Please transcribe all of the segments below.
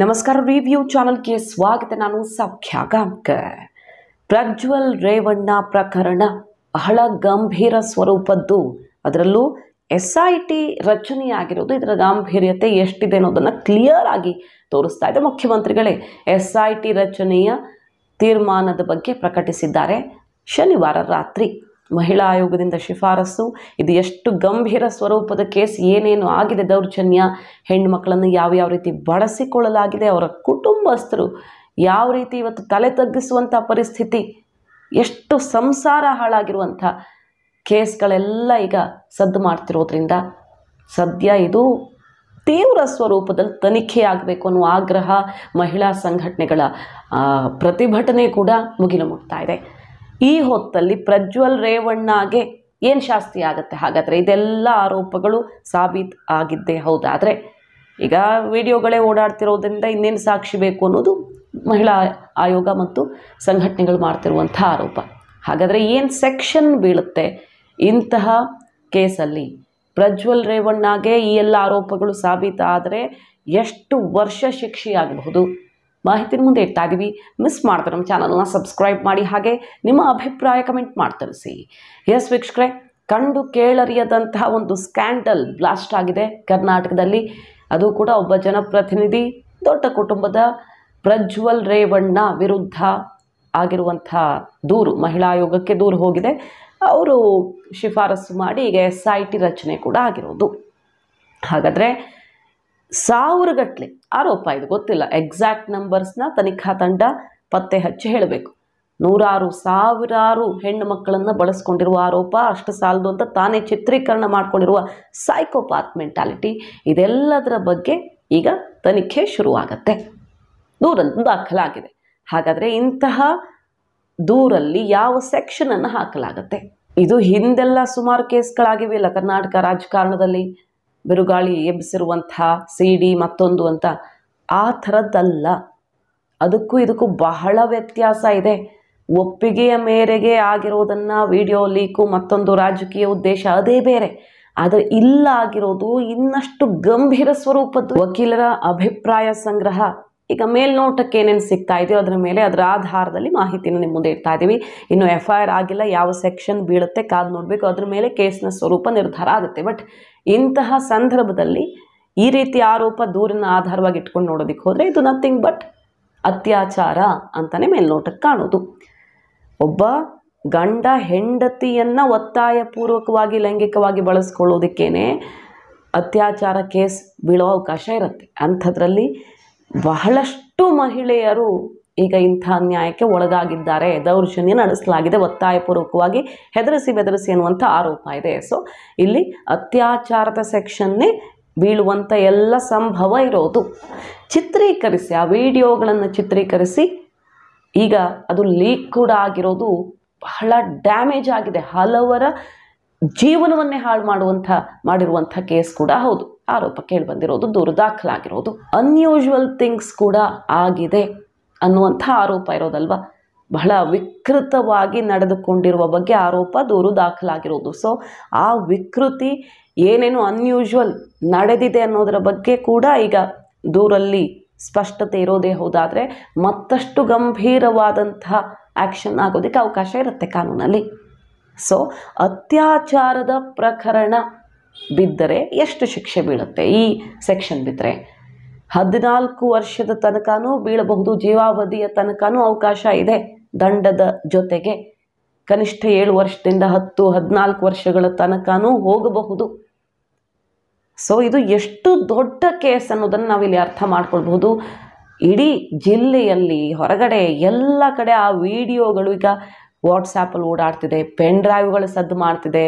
ನಮಸ್ಕಾರ ರಿವ್ಯೂ ಚಾನಲ್ಗೆ ಸ್ವಾಗತ ನಾನು ಸೌಖ್ಯ ಪ್ರಜ್ವಲ್ ರೇವಣ್ಣ ಪ್ರಕರಣ ಬಹಳ ಗಂಭೀರ ಸ್ವರೂಪದ್ದು ಅದರಲ್ಲೂ ಎಸ್ ಐ ಟಿ ರಚನೆಯಾಗಿರೋದು ಇದರ ಗಾಂಭೀರ್ಯತೆ ಎಷ್ಟಿದೆ ಅನ್ನೋದನ್ನು ಕ್ಲಿಯರ್ ಆಗಿ ತೋರಿಸ್ತಾ ಇದೆ ಮುಖ್ಯಮಂತ್ರಿಗಳೇ ಎಸ್ ಐ ಟಿ ರಚನೆಯ ತೀರ್ಮಾನದ ಬಗ್ಗೆ ಪ್ರಕಟಿಸಿದ್ದಾರೆ ಶನಿವಾರ ರಾತ್ರಿ ಮಹಿಳಾ ಆಯೋಗದಿಂದ ಶಿಫಾರಸು ಇದು ಎಷ್ಟು ಗಂಭೀರ ಸ್ವರೂಪದ ಕೇಸ್ ಏನೇನು ಆಗಿದೆ ದೌರ್ಜನ್ಯ ಹೆಣ್ಣು ಮಕ್ಕಳನ್ನು ಯಾವ ಯಾವ ರೀತಿ ಬಳಸಿಕೊಳ್ಳಲಾಗಿದೆ ಅವರ ಕುಟುಂಬಸ್ಥರು ಯಾವ ರೀತಿ ಇವತ್ತು ತಲೆ ತಗ್ಗಿಸುವಂಥ ಪರಿಸ್ಥಿತಿ ಎಷ್ಟು ಸಂಸಾರ ಹಾಳಾಗಿರುವಂಥ ಕೇಸ್ಗಳೆಲ್ಲ ಈಗ ಸದ್ದು ಮಾಡ್ತಿರೋದ್ರಿಂದ ಸದ್ಯ ಇದು ತೀವ್ರ ಸ್ವರೂಪದಲ್ಲಿ ತನಿಖೆ ಆಗಬೇಕು ಅನ್ನುವ ಆಗ್ರಹ ಮಹಿಳಾ ಸಂಘಟನೆಗಳ ಪ್ರತಿಭಟನೆ ಕೂಡ ಮುಗಿಲು ಮುಟ್ತಾ ಇದೆ ಈ ಹೊತ್ತಲ್ಲಿ ಪ್ರಜ್ವಲ್ ರೇವಣ್ಣಗೆ ಏನು ಶಾಸ್ತಿ ಆಗುತ್ತೆ ಹಾಗಾದರೆ ಇದೆಲ್ಲ ಆರೋಪಗಳು ಸಾಬೀತು ಆಗಿದ್ದೇ ಹೌದಾದರೆ ಈಗ ವಿಡಿಯೋಗಳೇ ಓಡಾಡ್ತಿರೋದ್ರಿಂದ ಇನ್ನೇನು ಸಾಕ್ಷಿ ಬೇಕು ಅನ್ನೋದು ಮಹಿಳಾ ಆಯೋಗ ಮತ್ತು ಸಂಘಟನೆಗಳು ಮಾಡ್ತಿರುವಂಥ ಆರೋಪ ಹಾಗಾದರೆ ಏನು ಸೆಕ್ಷನ್ ಬೀಳುತ್ತೆ ಇಂತಹ ಕೇಸಲ್ಲಿ ಪ್ರಜ್ವಲ್ ರೇವಣ್ಣಗೆ ಈ ಎಲ್ಲ ಆರೋಪಗಳು ಸಾಬೀತಾದರೆ ಎಷ್ಟು ವರ್ಷ ಶಿಕ್ಷೆಯಾಗಬಹುದು ಮಾಹಿತಿನ ಮುಂದೆ ಇಡ್ತಾ ಇದ್ದೀವಿ ಮಿಸ್ ಮಾಡ್ತಾರೆ ನಮ್ಮ ಚಾನಲ್ನ ಸಬ್ಸ್ಕ್ರೈಬ್ ಮಾಡಿ ಹಾಗೆ ನಿಮ್ಮ ಅಭಿಪ್ರಾಯ ಕಮೆಂಟ್ ಮಾಡ್ತರಿಸಿ ಸಿ ಎಸ್ ವೀಕ್ಷಕರೇ ಕಂಡು ಕೇಳರಿಯದಂತಹ ಒಂದು ಸ್ಕ್ಯಾಂಡಲ್ ಬ್ಲಾಸ್ಟ್ ಆಗಿದೆ ಕರ್ನಾಟಕದಲ್ಲಿ ಅದು ಕೂಡ ಒಬ್ಬ ಜನಪ್ರತಿನಿಧಿ ದೊಡ್ಡ ಕುಟುಂಬದ ಪ್ರಜ್ವಲ್ ರೇವಣ್ಣ ವಿರುದ್ಧ ಆಗಿರುವಂಥ ದೂರು ಮಹಿಳಾ ಆಯೋಗಕ್ಕೆ ದೂರು ಹೋಗಿದೆ ಅವರು ಶಿಫಾರಸು ಮಾಡಿ ಈಗ ಎಸ್ ಐ ಟಿ ರಚನೆ ಕೂಡ ಆಗಿರೋದು ಹಾಗಾದರೆ ಸಾವಿರಗಟ್ಟಲೆ ಆರೋಪ ಇದು ಗೊತ್ತಿಲ್ಲ ಎಕ್ಸಾಕ್ಟ್ ನಂಬರ್ಸ್ನ ತನಿಖಾ ತಂಡ ಪತ್ತೆ ಹಚ್ಚಿ ಹೇಳಬೇಕು ನೂರಾರು ಸಾವಿರಾರು ಹೆಣ್ಣು ಮಕ್ಕಳನ್ನು ಬಳಸ್ಕೊಂಡಿರುವ ಆರೋಪ ಅಷ್ಟು ಸಾಲದು ಅಂತ ತಾನೇ ಚಿತ್ರೀಕರಣ ಮಾಡಿಕೊಂಡಿರುವ ಸೈಕೋಪಾತ್ ಮೆಂಟಾಲಿಟಿ ಇದೆಲ್ಲದರ ಬಗ್ಗೆ ಈಗ ತನಿಖೆ ಶುರುವಾಗತ್ತೆ ದೂರನ್ನು ದಾಖಲಾಗಿದೆ ಹಾಗಾದರೆ ಇಂತಹ ದೂರಲ್ಲಿ ಯಾವ ಸೆಕ್ಷನನ್ನು ಹಾಕಲಾಗತ್ತೆ ಇದು ಹಿಂದೆಲ್ಲ ಸುಮಾರು ಕೇಸ್ಗಳಾಗಿವೆಯಲ್ಲ ಕರ್ನಾಟಕ ರಾಜಕಾರಣದಲ್ಲಿ ಬಿರುಗಾಳಿ ಸಿ ಸಿಡಿ ಮತ್ತೊಂದು ಅಂತ ಆ ಥರದ್ದಲ್ಲ ಅದಕ್ಕೂ ಇದಕ್ಕೂ ಬಹಳ ವ್ಯತ್ಯಾಸ ಇದೆ ಒಪ್ಪಿಗೆಯ ಮೇರೆಗೆ ಆಗಿರೋದನ್ನು ವಿಡಿಯೋ ಲೀಕು ಮತ್ತೊಂದು ರಾಜಕೀಯ ಉದ್ದೇಶ ಅದೇ ಬೇರೆ ಆದರೆ ಇಲ್ಲ ಆಗಿರೋದು ಇನ್ನಷ್ಟು ಗಂಭೀರ ಸ್ವರೂಪದ್ದು ವಕೀಲರ ಅಭಿಪ್ರಾಯ ಸಂಗ್ರಹ ಈಗ ಮೇಲ್ನೋಟಕ್ಕೆ ಏನೇನು ಸಿಗ್ತಾ ಇದೆಯೋ ಅದರ ಮೇಲೆ ಅದರ ಆಧಾರದಲ್ಲಿ ಮಾಹಿತಿನ ನಿಮ್ಮ ಮುಂದೆ ಇಡ್ತಾ ಇದ್ದೀವಿ ಇನ್ನು ಎಫ್ ಐ ಆರ್ ಆಗಿಲ್ಲ ಯಾವ ಸೆಕ್ಷನ್ ಬೀಳುತ್ತೆ ಕಾದು ನೋಡಬೇಕು ಅದ್ರ ಮೇಲೆ ಕೇಸ್ನ ಸ್ವರೂಪ ನಿರ್ಧಾರ ಆಗುತ್ತೆ ಬಟ್ ಇಂತಹ ಸಂದರ್ಭದಲ್ಲಿ ಈ ರೀತಿ ಆರೋಪ ದೂರಿನ ಆಧಾರವಾಗಿ ಇಟ್ಕೊಂಡು ನೋಡೋದಕ್ಕೆ ಹೋದರೆ ಇದು ನಥಿಂಗ್ ಬಟ್ ಅತ್ಯಾಚಾರ ಅಂತಲೇ ಮೇಲ್ನೋಟಕ್ಕೆ ಕಾಣೋದು ಒಬ್ಬ ಗಂಡ ಹೆಂಡತಿಯನ್ನು ಒತ್ತಾಯಪೂರ್ವಕವಾಗಿ ಲೈಂಗಿಕವಾಗಿ ಬಳಸ್ಕೊಳ್ಳೋದಕ್ಕೇ ಅತ್ಯಾಚಾರ ಕೇಸ್ ಬೀಳೋ ಅವಕಾಶ ಇರುತ್ತೆ ಅಂಥದ್ರಲ್ಲಿ ಬಹಳಷ್ಟು ಮಹಿಳೆಯರು ಈಗ ಇಂಥ ಅನ್ಯಾಯಕ್ಕೆ ಒಳಗಾಗಿದ್ದಾರೆ ದೌರ್ಜನ್ಯ ನಡೆಸಲಾಗಿದೆ ಒತ್ತಾಯಪೂರ್ವಕವಾಗಿ ಹೆದರಿಸಿ ಬೆದರಿಸಿ ಅನ್ನುವಂಥ ಆರೋಪ ಇದೆ ಸೊ ಇಲ್ಲಿ ಅತ್ಯಾಚಾರದ ಸೆಕ್ಷನ್ನೇ ಬೀಳುವಂಥ ಎಲ್ಲ ಸಂಭವ ಇರೋದು ಚಿತ್ರೀಕರಿಸಿ ಆ ವಿಡಿಯೋಗಳನ್ನು ಚಿತ್ರೀಕರಿಸಿ ಈಗ ಅದು ಲೀಕ್ ಕೂಡ ಆಗಿರೋದು ಬಹಳ ಡ್ಯಾಮೇಜ್ ಆಗಿದೆ ಹಲವರ ಜೀವನವನ್ನೇ ಹಾಳು ಮಾಡುವಂಥ ಮಾಡಿರುವಂಥ ಕೇಸ್ ಕೂಡ ಹೌದು ಆರೋಪ ಬಂದಿರೋದು ದೂರು ದಾಖಲಾಗಿರೋದು ಅನ್ಯೂಶುವಲ್ ಥಿಂಗ್ಸ್ ಕೂಡ ಆಗಿದೆ ಅನ್ನುವಂಥ ಆರೋಪ ಇರೋದಲ್ವ ಬಹಳ ವಿಕೃತವಾಗಿ ನಡೆದುಕೊಂಡಿರುವ ಬಗ್ಗೆ ಆರೋಪ ದೂರು ದಾಖಲಾಗಿರೋದು ಸೊ ಆ ವಿಕೃತಿ ಏನೇನು ಅನ್ಯೂಶುವಲ್ ನಡೆದಿದೆ ಅನ್ನೋದರ ಬಗ್ಗೆ ಕೂಡ ಈಗ ದೂರಲ್ಲಿ ಸ್ಪಷ್ಟತೆ ಇರೋದೇ ಹೌದಾದರೆ ಮತ್ತಷ್ಟು ಗಂಭೀರವಾದಂತಹ ಆ್ಯಕ್ಷನ್ ಆಗೋದಕ್ಕೆ ಅವಕಾಶ ಇರುತ್ತೆ ಕಾನೂನಲ್ಲಿ ಸೊ ಅತ್ಯಾಚಾರದ ಪ್ರಕರಣ ಬಿದ್ದರೆ ಎಷ್ಟು ಶಿಕ್ಷೆ ಬೀಳುತ್ತೆ ಈ ಸೆಕ್ಷನ್ ಬಿದ್ದರೆ ಹದಿನಾಲ್ಕು ವರ್ಷದ ತನಕನೂ ಬೀಳಬಹುದು ಜೀವಾವಧಿಯ ತನಕನೂ ಅವಕಾಶ ಇದೆ ದಂಡದ ಜೊತೆಗೆ ಕನಿಷ್ಠ ಏಳು ವರ್ಷದಿಂದ ಹತ್ತು ಹದಿನಾಲ್ಕು ವರ್ಷಗಳ ತನಕನೂ ಹೋಗಬಹುದು ಸೊ ಇದು ಎಷ್ಟು ದೊಡ್ಡ ಕೇಸ್ ಅನ್ನೋದನ್ನು ನಾವಿಲ್ಲಿ ಅರ್ಥ ಮಾಡ್ಕೊಳ್ಬಹುದು ಇಡೀ ಜಿಲ್ಲೆಯಲ್ಲಿ ಹೊರಗಡೆ ಎಲ್ಲ ಕಡೆ ಆ ವಿಡಿಯೋಗಳು ಈಗ ವಾಟ್ಸಾಪಲ್ಲಿ ಓಡಾಡ್ತಿದೆ ಪೆನ್ ಡ್ರೈವ್ಗಳು ಸದ್ದು ಮಾಡ್ತಿದೆ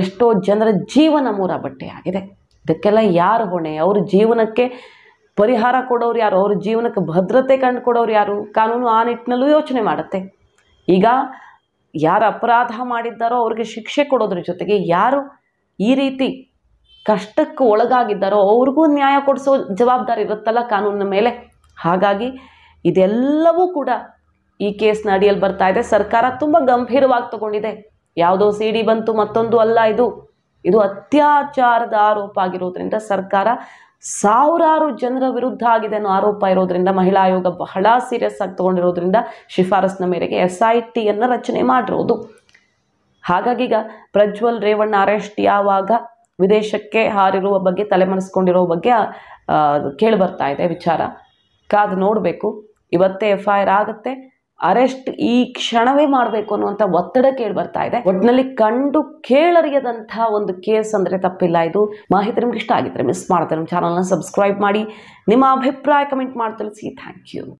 ಎಷ್ಟೋ ಜನರ ಜೀವನ ಬಟ್ಟೆ ಆಗಿದೆ ಇದಕ್ಕೆಲ್ಲ ಯಾರು ಹೊಣೆ ಅವ್ರ ಜೀವನಕ್ಕೆ ಪರಿಹಾರ ಕೊಡೋರು ಯಾರು ಅವ್ರ ಜೀವನಕ್ಕೆ ಭದ್ರತೆ ಕಂಡುಕೊಡೋರು ಯಾರು ಕಾನೂನು ಆ ನಿಟ್ಟಿನಲ್ಲೂ ಯೋಚನೆ ಮಾಡುತ್ತೆ ಈಗ ಯಾರು ಅಪರಾಧ ಮಾಡಿದ್ದಾರೋ ಅವ್ರಿಗೆ ಶಿಕ್ಷೆ ಕೊಡೋದ್ರ ಜೊತೆಗೆ ಯಾರು ಈ ರೀತಿ ಕಷ್ಟಕ್ಕೆ ಒಳಗಾಗಿದ್ದಾರೋ ಅವ್ರಿಗೂ ನ್ಯಾಯ ಕೊಡಿಸೋ ಜವಾಬ್ದಾರಿ ಇರುತ್ತಲ್ಲ ಕಾನೂನಿನ ಮೇಲೆ ಹಾಗಾಗಿ ಇದೆಲ್ಲವೂ ಕೂಡ ಈ ಕೇಸ್ನ ಅಡಿಯಲ್ಲಿ ಬರ್ತಾ ಇದೆ ಸರ್ಕಾರ ತುಂಬ ಗಂಭೀರವಾಗಿ ತಗೊಂಡಿದೆ ಯಾವುದೋ ಸಿ ಡಿ ಬಂತು ಮತ್ತೊಂದು ಅಲ್ಲ ಇದು ಇದು ಅತ್ಯಾಚಾರದ ಆರೋಪ ಆಗಿರೋದ್ರಿಂದ ಸರ್ಕಾರ ಸಾವಿರಾರು ಜನರ ವಿರುದ್ಧ ಆಗಿದೆ ಅನ್ನೋ ಆರೋಪ ಇರೋದ್ರಿಂದ ಮಹಿಳಾ ಆಯೋಗ ಬಹಳ ಸೀರಿಯಸ್ ಆಗಿ ತೊಗೊಂಡಿರೋದ್ರಿಂದ ಶಿಫಾರಸ್ನ ಮೇರೆಗೆ ಎಸ್ ಐ ಟಿಯನ್ನು ರಚನೆ ಮಾಡಿರೋದು ಹಾಗಾಗಿ ಈಗ ಪ್ರಜ್ವಲ್ ರೇವಣ್ಣ ಅರೆಸ್ಟ್ ಯಾವಾಗ ವಿದೇಶಕ್ಕೆ ಹಾರಿರುವ ಬಗ್ಗೆ ತಲೆಮರೆಸ್ಕೊಂಡಿರೋ ಬಗ್ಗೆ ಕೇಳಿ ಬರ್ತಾ ಇದೆ ವಿಚಾರ ಕಾದು ನೋಡಬೇಕು ಇವತ್ತೇ ಎಫ್ ಐ ಆರ್ ಆಗುತ್ತೆ ಅರೆಸ್ಟ್ ಈ ಕ್ಷಣವೇ ಮಾಡಬೇಕು ಅನ್ನುವಂಥ ಒತ್ತಡ ಕೇಳಿ ಬರ್ತಾ ಇದೆ ಒಟ್ಟಿನಲ್ಲಿ ಕಂಡು ಕೇಳರಿಯದಂತಹ ಒಂದು ಕೇಸ್ ಅಂದ್ರೆ ತಪ್ಪಿಲ್ಲ ಇದು ಮಾಹಿತಿ ನಿಮ್ಗೆ ಇಷ್ಟ ಆಗಿದ್ರೆ ಮಿಸ್ ಮಾಡ್ತಾರೆ ನಮ್ಮ ಚಾನಲ್ನ ಸಬ್ಸ್ಕ್ರೈಬ್ ಮಾಡಿ ನಿಮ್ಮ ಅಭಿಪ್ರಾಯ ಕಮೆಂಟ್ ಮಾಡಿ ತಿಳಿಸಿ ಥ್ಯಾಂಕ್ ಯು